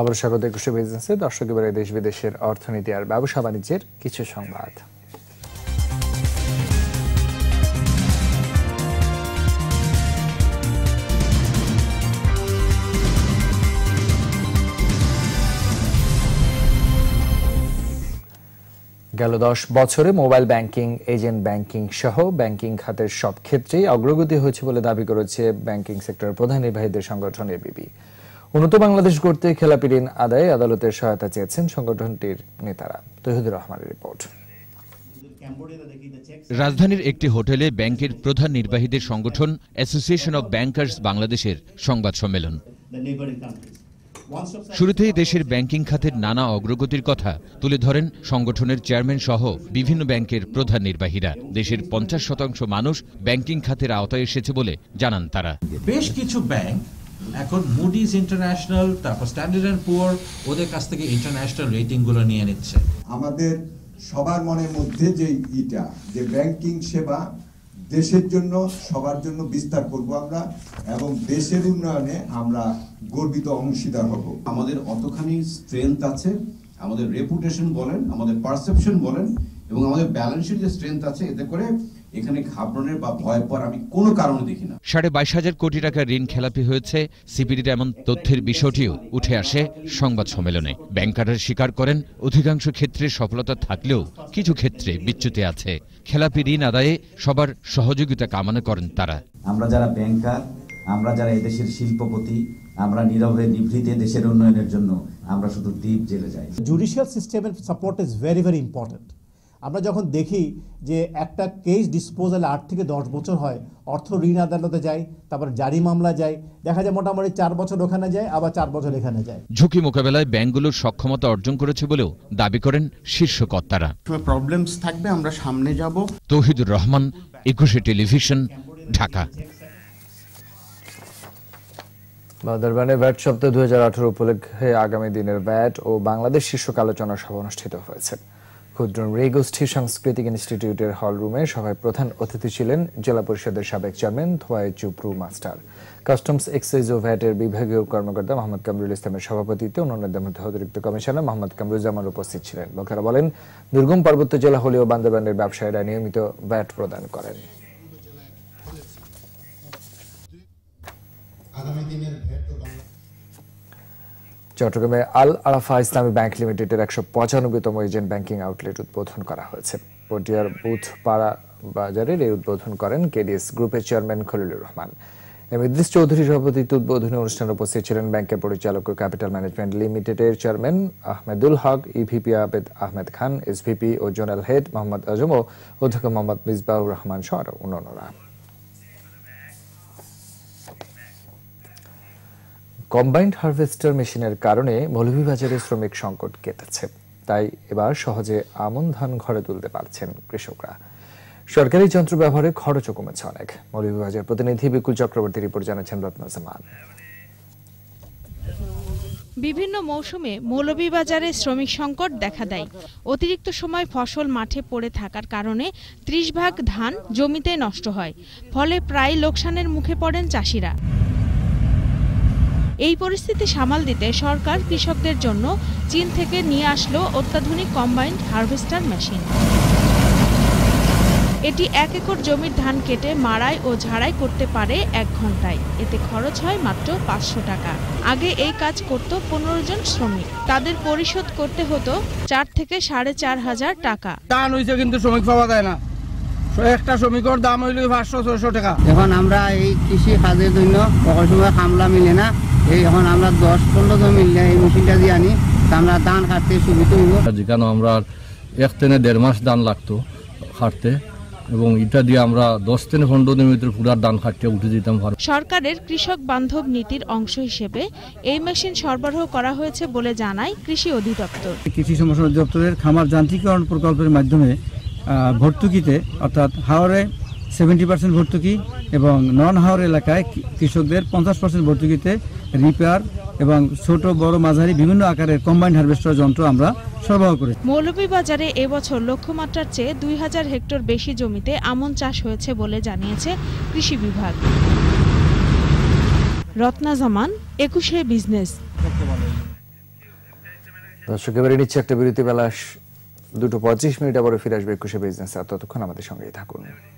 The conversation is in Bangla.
আবার স্বাগত একুশে বিজনেসে দর্শক এবারে দেশ বিদেশের অর্থনীতি আর ব্যবসা বাণিজ্যের কিছু সংবাদ গেল দশ বছরে মোবাইল ব্যাংকিং এজেন্ট ব্যাংকিং সহ ব্যাংকিং খাতের সব ক্ষেত্রেই অগ্রগতি হয়েছে বলে দাবি করেছে ব্যাংকিং সেক্টরের প্রধান নির্বাহীদের সংগঠন এবিবি উন্নত বাংলাদেশ করতে খেলাপি ঋণ আদায় আদালতের সহায়তা চেয়েছেন সংগঠনটির নেতারা তহিদুর রহমানের রিপোর্ট রাজধানীর একটি হোটেলে ব্যাংকের প্রধান নির্বাহীদের সংগঠন অ্যাসোসিয়েশন অব ব্যাংকার্স বাংলাদেশের সংবাদ সম্মেলন শুরুতেই দেশের ব্যাংকিং খাতের নানা অগ্রগতির কথা তুলে ধরেন সংগঠনের চেয়ারম্যান সহ বিভিন্ন ব্যাংকের প্রধান নির্বাহীরা দেশের পঞ্চাশ শতাংশ মানুষ ব্যাংকিং খাতের আওতায় এসেছে বলে জানান তারা বেশ কিছু ব্যাংক এখন মুডিস ইন্টারন্যাশনাল তারপর স্ট্যান্ডার্ড অ্যান্ড পুয়ার ওদের কাছ থেকে ইন্টারন্যাশনাল রেটিংগুলো নিয়ে নিচ্ছে আমাদের সবার মনের মধ্যে যে ইটা যে ব্যাংকিং সেবা দেশের জন্য সবার জন্য বিস্তার করব আমরা এবং দেশের উন্নয়নে আমরা গর্বিত অংশীদার হব আমাদের অতখানি স্ট্রেংথ আছে আমাদের রেপুটেশন বলেন আমাদের পারসেপশন বলেন এবং আমাদের ব্যালেন্সের যে স্ট্রেংথ আছে এতে করে এখানে বা ভয় আমি কোনো কারণ দেখি না সাড়ে বাইশ হাজার কোটি টাকার ঋণ খেলাপি হয়েছে সিপিডির এমন তথ্যের বিষয়টিও উঠে আসে সংবাদ সম্মেলনে ব্যাংকাররা স্বীকার করেন অধিকাংশ ক্ষেত্রে সফলতা থাকলেও কিছু ক্ষেত্রে বিচ্যুতি আছে খেলাপি ঋণ আদায়ে সবার সহযোগিতা কামনা করেন তারা আমরা যারা ব্যাংকার আমরা যারা এদেশের শিল্পপতি আমরা নীরবে নিভৃতে দেশের উন্নয়নের জন্য আমরা শুধু দ্বীপ জেলে যাই জুডিশিয়াল সিস্টেমের support is very very important আমরা যখন দেখি যে একটা কেস ডিসপোজাল আট থেকে দশ বছর হয় অর্থ ঋণ আদালতে যায় তারপর জারি মামলা যায় দেখা যায় মোটামুটি চার বছর ওখানে যায় আবার চার বছর এখানে যায় ঝুঁকি মোকাবেলায় ব্যাংকগুলোর সক্ষমতা অর্জন করেছে বলেও দাবি করেন শীর্ষ কর্তারা প্রবলেমস থাকবে আমরা সামনে যাব তৌহিদুর রহমান একুশে টেলিভিশন ঢাকা বান্দরবানে ব্যাট সপ্তাহ দু হাজার আঠারো উপলক্ষে আগামী দিনের ব্যাট ও বাংলাদেশ শীর্ষক আলোচনা সভা অনুষ্ঠিত হয়েছে ক্ষুদ্র রেগোষ্ঠী সাংস্কৃতিক ইনস্টিটিউটের হল রুমে সভায় প্রধান অতিথি ছিলেন জেলা পরিষদের সাবেক chairman Thoai Chupru master customs excise ও ভ্যাটের বিভাগীয় কর্মকর্তা মোহাম্মদ কামরুল ইসলামের সভাপতিত্বে অন্যান্যদের মধ্যে অতিরিক্ত কমিশনার মোহাম্মদ কামরুজ্জামান উপস্থিত ছিলেন বক্তারা বলেন দুর্গম পার্বত্য জেলা হলেও বান্দরবানের ব্যবসায়ীরা নিয়মিত ভ্যাট প্রদান করেন চট্টগ্রামে আল আরাফা ইসলামী ব্যাংক লিমিটেডের একশো পঁচানব্বইতম এজেন্ট ব্যাংকিং আউটলেট উদ্বোধন করা হয়েছে পটিয়ার বুথ পাড়া বাজারের এই উদ্বোধন করেন কেডিএস গ্রুপের চেয়ারম্যান খলিলুর রহমান এমিদ্রিস ইদ্রিস চৌধুরীর উদ্বোধনী অনুষ্ঠানে উপস্থিত ছিলেন ব্যাংকের পরিচালক ক্যাপিটাল ম্যানেজমেন্ট লিমিটেডের chairman Ahmedul Haque EVP Abed Ahmed Khan SVP ও জোনাল হেড মোহাম্মদ আজম ও অধ্যক্ষ মোহাম্মদ মিসবাউর রহমান সহ অন্যান্যরা কম্বাইন্ড হারভেস্টার মেশিনের কারণে মৌলভীবাজারে শ্রমিক সংকট কেটেছে তাই এবার সহজে আমন ধান ঘরে তুলতে পারছেন কৃষকরা সরকারি যন্ত্র ব্যবহারে খরচও কমেছে অনেক মৌলভীবাজার প্রতিনিধি বিকুল চক্রবর্তী রিপোর্ট জানাচ্ছেন রত্নাজামান বিভিন্ন মৌসুমে মৌলভীবাজারে শ্রমিক সংকট দেখা দেয় অতিরিক্ত সময় ফসল মাঠে পড়ে থাকার কারণে ত্রিশ ভাগ ধান জমিতে নষ্ট হয় ফলে প্রায় লোকসানের মুখে পড়েন চাষিরা এই পরিস্থিতি সামাল দিতে সরকার কৃষকদের জন্য চীন থেকে নিয়ে আসলো অত্যাধুনিক কম্বাইন্ড হারভেস্টার মেশিন এটি এক একর জমির ধান কেটে মারাই ও ঝাড়াই করতে পারে এক ঘন্টায় এতে খরচ হয় মাত্র পাঁচশো টাকা আগে এই কাজ করত পনেরো জন শ্রমিক তাদের পরিশোধ করতে হতো চার থেকে সাড়ে চার হাজার টাকা ধান হয়েছে কিন্তু শ্রমিক পাওয়া যায় না একটা শ্রমিকের দাম হইল পাঁচশো ছয়শো টাকা এখন আমরা এই কৃষি কাজের জন্য সময় হামলা মিলে না এই এখন আমরা দশ পনেরো দিয়ে আনি আমরা ধান কাটতে সুবিধা আমরা এক দেড় মাস ধান লাগতো এবং আমরা দশ পনেরো দিনের উঠে দিতাম সরকারের কৃষক বান্ধব নীতির অংশ হিসেবে এই মেশিন সরবরাহ করা হয়েছে বলে জানায় কৃষি অধিদপ্তর কৃষি সমস্যা অধিদপ্তরের খামার যান্ত্রিকরণ প্রকল্পের মাধ্যমে ভর্তুকিতে অর্থাৎ হাওড়ে সেভেন্টি পার্সেন্ট ভর্তুকি এবং নন হাওর এলাকায় কৃষকদের পঞ্চাশ পার্সেন্ট ভর্তুকিতে রিপেয়ার এবং ছোট বড় মাঝারি বিভিন্ন আকারের কম্বাইন্ড হারভেস্টার যন্ত্র আমরা সরবরাহ মৌলভী মৌলভীবাজারে এবছর লক্ষ্যমাত্রার চেয়ে দুই হাজার হেক্টর বেশি জমিতে আমন চাষ হয়েছে বলে জানিয়েছে কৃষি বিভাগ রত্না জামান একুশে বিজনেস দর্শক এবারে নিচ্ছে একটা বিরতি বেলা দুটো পঁচিশ মিনিট আবার ফিরে আসবে একুশে বিজনেস আর ততক্ষণ আমাদের সঙ্গেই থাকুন